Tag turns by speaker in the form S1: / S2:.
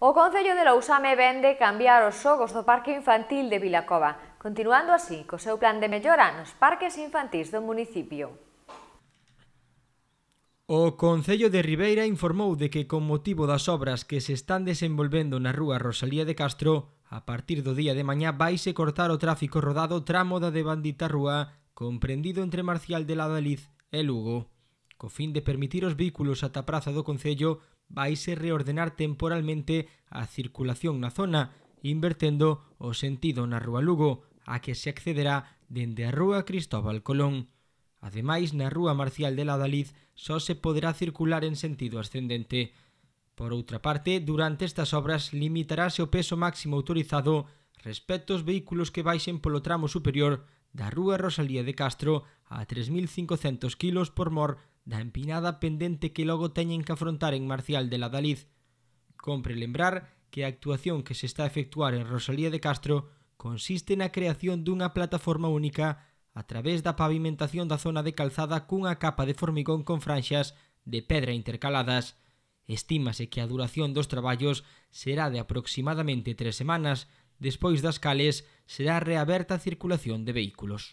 S1: O Concello de Lousame vende cambiar os xogos do Parque Infantil de Vilacova, continuando así co seu plan de mellora nos parques infantís do municipio.
S2: O Concello de Ribeira informou de que con motivo das obras que se están desenvolvendo na rúa Rosalía de Castro, a partir do día de mañá vaise cortar o tráfico rodado tramo da de Bandita Rúa, comprendido entre Marcial de Ladaliz e Lugo. Co fin de permitir os vehículos ata a praza do Concello, vaise reordenar temporalmente a circulación na zona, invertendo o sentido na Rúa Lugo, a que se accederá dende a Rúa Cristóbal Colón. Ademais, na Rúa Marcial de Ladaliz só se poderá circular en sentido ascendente. Por outra parte, durante estas obras limitarase o peso máximo autorizado respecto aos vehículos que baixen polo tramo superior da Rúa Rosalía de Castro a 3.500 kilos por mor da empinada pendente que logo teñen que afrontar en Marcial de la Daliz. Compre lembrar que a actuación que se está a efectuar en Rosalía de Castro consiste na creación dunha plataforma única a través da pavimentación da zona de calzada cunha capa de formigón con franxas de pedra intercaladas. Estímase que a duración dos traballos será de aproximadamente tres semanas, despois das cales será reaberta a circulación de vehículos.